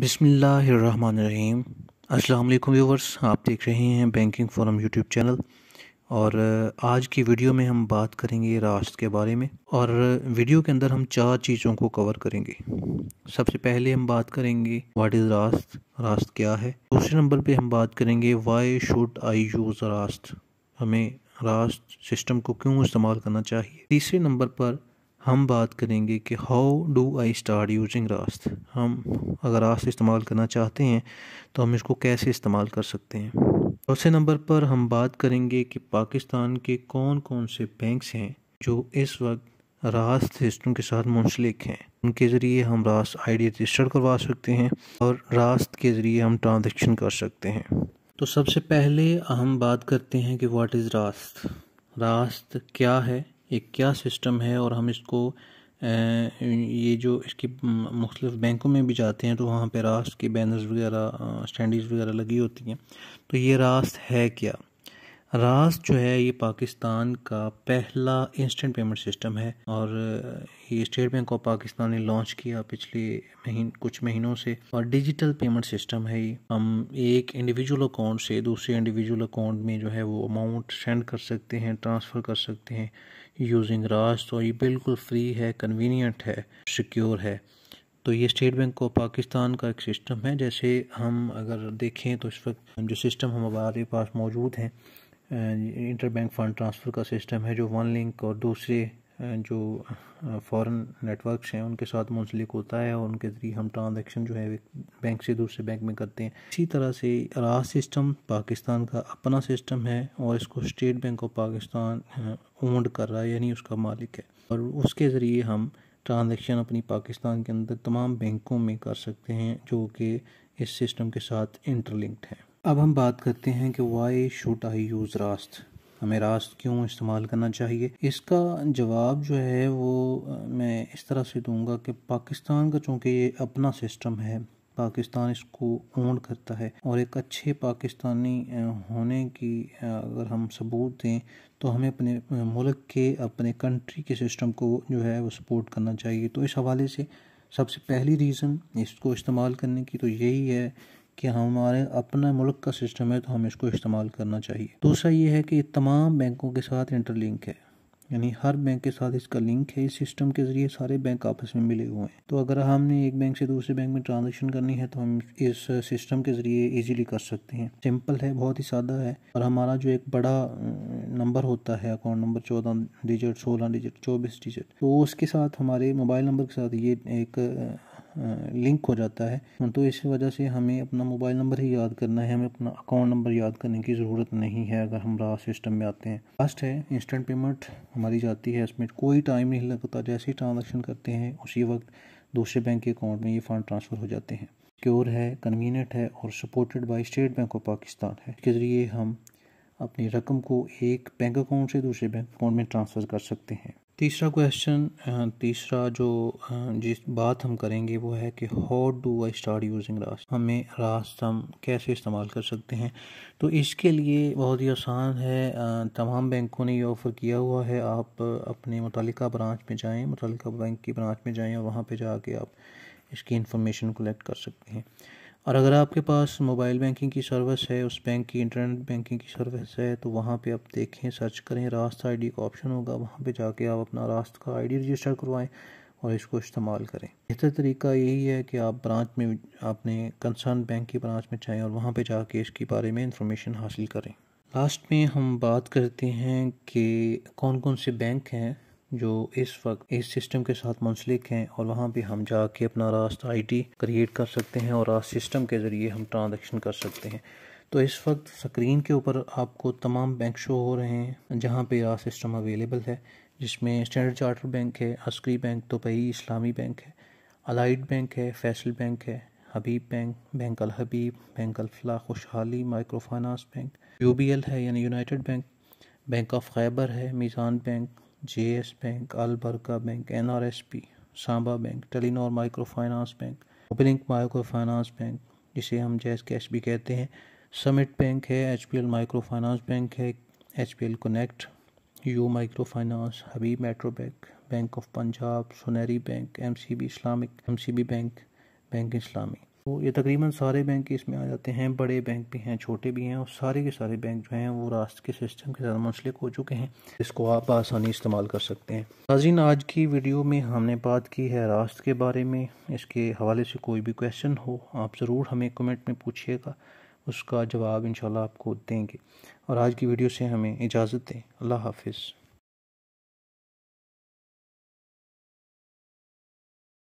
बिसमीम अस्सलाम व्यूवर्स आप देख रहे हैं बैंकिंग फॉरम यूट्यूब चैनल और आज की वीडियो में हम बात करेंगे रास्त के बारे में और वीडियो के अंदर हम चार चीज़ों को कवर करेंगे सबसे पहले हम बात करेंगे व्हाट इज़ रास्त रास्त क्या है दूसरे नंबर पे हम बात करेंगे वाई शुड आई यूज़ रास्त हमें रास्त सिस्टम को क्यों इस्तेमाल करना चाहिए तीसरे नंबर पर हम बात करेंगे कि how do I start using Raast हम अगर रास्त इस्तेमाल करना चाहते हैं तो हम इसको कैसे इस्तेमाल कर सकते हैं चौथे नंबर पर हम बात करेंगे कि पाकिस्तान के कौन कौन से बैंक्स हैं जो इस वक्त रास्त सिस्टम के साथ मुंसलिक हैं उनके ज़रिए हम रास्त आईडी रजिस्टर करवा सकते हैं और रास्त के ज़रिए हम ट्रांजेक्शन कर सकते हैं तो सबसे पहले हम बात करते हैं कि व्हाट इज़ रास्त रास्त क्या है ये क्या सिस्टम है और हम इसको ये जो इसकी मुख्तलिफ बैंकों में भी जाते हैं तो वहाँ पे रास्त के बैनर्स वगैरह स्टैंडीज वगैरह लगी होती हैं तो ये रास्त है क्या रास जो है ये पाकिस्तान का पहला इंस्टेंट पेमेंट सिस्टम है और ये स्टेट बैंक ऑफ पाकिस्तान ने लॉन्च किया पिछले महीन कुछ महीनों से और डिजिटल पेमेंट सिस्टम है ये हम एक इंडिविजुअल अकाउंट से दूसरे इंडिविजुअल अकाउंट में जो है वो अमाउंट सेंड कर सकते हैं ट्रांसफ़र कर सकते हैं यूजिंग रास तो ये बिल्कुल फ्री है कन्वीनियंट है सिक्योर है तो ये स्टेट बैंक ऑफ पाकिस्तान का एक सिस्टम है जैसे हम अगर देखें तो इस वक्त जो सिस्टम हमारे पास मौजूद हैं इंटर बैंक फ़ंड ट्रांसफ़र का सिस्टम है जो वन लिंक और दूसरे जो फॉरेन नेटवर्क्स हैं उनके साथ मुंसलिक होता है और उनके ज़रिए हम ट्रांजैक्शन जो है बैंक से दूसरे बैंक में करते हैं इसी तरह से राज सिस्टम पाकिस्तान का अपना सिस्टम है और इसको State Bank of Pakistan owned कर रहा है यानी उसका मालिक है और उसके ज़रिए हम ट्रांज़ेक्शन अपनी पाकिस्तान के अंदर तमाम बैंकों में कर सकते हैं जो कि इस सिस्टम के साथ इंटरलिंक्ड हैं अब हम बात करते हैं कि वाई शुड आई यूज़ रास्त हमें रास्त क्यों इस्तेमाल करना चाहिए इसका जवाब जो है वो मैं इस तरह से दूंगा कि पाकिस्तान का चूँकि ये अपना सिस्टम है पाकिस्तान इसको ओन करता है और एक अच्छे पाकिस्तानी होने की अगर हम सबूत दें तो हमें अपने मुल्क के अपने कंट्री के सिस्टम को जो है वो सपोर्ट करना चाहिए तो इस हवाले से सबसे पहली रीज़न इसको इस्तेमाल करने की तो यही है कि हमारे अपना मुल्क का सिस्टम है तो हमें इसको इस्तेमाल करना चाहिए दूसरा ये है कि तमाम बैंकों के साथ इंटरलिंक है यानी हर बैंक के साथ इसका लिंक है इस सिस्टम के ज़रिए सारे बैंक आपस में मिले हुए हैं तो अगर हमने एक बैंक से दूसरे बैंक में ट्रांजेक्शन करनी है तो हम इस सिस्टम के ज़रिए इजीली कर सकते हैं सिंपल है बहुत ही सादा है और हमारा जो एक बड़ा नंबर होता है अकाउंट नंबर चौदह डिजिट सोलह डिजिट चौबीस डिजिट तो उसके साथ हमारे मोबाइल नंबर के साथ ये एक लिंक हो जाता है तो इस वजह से हमें अपना मोबाइल नंबर ही याद करना है हमें अपना अकाउंट नंबर याद करने की ज़रूरत नहीं है अगर हम रहा सिस्टम में आते हैं फर्स्ट है इंस्टेंट पेमेंट हमारी जाती है इसमें कोई टाइम नहीं लगता जैसे ही ट्रांजेक्शन करते हैं उसी वक्त दूसरे बैंक के अकाउंट में ये फ़ंड ट्रांसफ़र हो जाते हैं क्योर है कन्वीनियंट है और supported by State Bank of Pakistan है इसके ज़रिए हम अपनी रकम को एक बैंक अकाउंट से दूसरे बैंक अकाउंट में ट्रांसफ़र कर सकते हैं तीसरा क्वेश्चन तीसरा जो जिस बात हम करेंगे वो है कि how do I start using Raast हमें रास्त हम कैसे इस्तेमाल कर सकते हैं तो इसके लिए बहुत ही आसान है तमाम बैंकों ने ये ऑफ़र किया हुआ है आप अपने मुतल ब्रांच में जाएँ मुतल बैंक की ब्रांच में जाएँ और वहाँ पर जाके आप इसकी इंफॉर्मेशन कलेक्ट कर सकते हैं और अगर आपके पास मोबाइल बैंकिंग की सर्विस है उस बैंक की इंटरनेट बैंकिंग की सर्विस है तो वहाँ पे आप देखें सर्च करें रास्ता आईडी का ऑप्शन होगा वहाँ पे जाके आप अपना रास्ता का आईडी रजिस्टर करवाएं और इसको इस्तेमाल करें बेहतर तरीका यही है कि आप ब्रांच में अपने कंसर्न बैंक की ब्रांच में जाएँ और वहाँ पर जाके इसके बारे में इंफॉर्मेशन हासिल करें लास्ट में हम बात करते हैं कि कौन कौन से बैंक हैं जो इस वक्त इस सिस्टम के साथ मुंसलिक हैं और वहाँ पे हम जाके अपना आई आईडी क्रिएट कर सकते हैं और रास्त सिस्टम के ज़रिए हम ट्रांज़ेक्शन कर सकते हैं तो इस वक्त स्क्रीन के ऊपर आपको तमाम बैंक शो हो रहे हैं जहाँ पे रास्त सिस्टम अवेलेबल है जिसमें स्टैंडर्ड चार्टर बैंक है Askari Bank Dubai Islami Bank है अलाइड बैंक है फैसल बैंक है Habib Bank Bank Al Habib Bank Alfalah Khushhali micro finance Bank U है यानी United Bank Bank of Khyber है Meezan Bank J S Bank Albaraka Bank N R S P Samba Bank Telenor micro finance Bank opening micro finance Bank जिसे हम JazzCash भी कहते हैं Summit Bank है H P L micro finance Bank है H P L Konnect U micro finance Habib Metro Bank Bank of Punjab Sunehri Bank M C B Islamic M C B Bank Bank Islami तो ये तकरीबन सारे bank इसमें आ जाते हैं बड़े बैंक भी हैं छोटे भी हैं और सारे के सारे बैंक जो हैं वो रास्ट के सिस्टम के साथ मुंसलिक हो चुके हैं इसको आप आसानी इस्तेमाल कर सकते हैं नाज़ीन आज की वीडियो में हमने बात की है रास्त के बारे में इसके हवाले से कोई भी क्वेश्चन हो आप ज़रूर हमें कमेंट में पूछिएगा उसका जवाब इन आपको देंगे और आज की वीडियो से हमें इजाज़त दें अल्लाह हाफिज़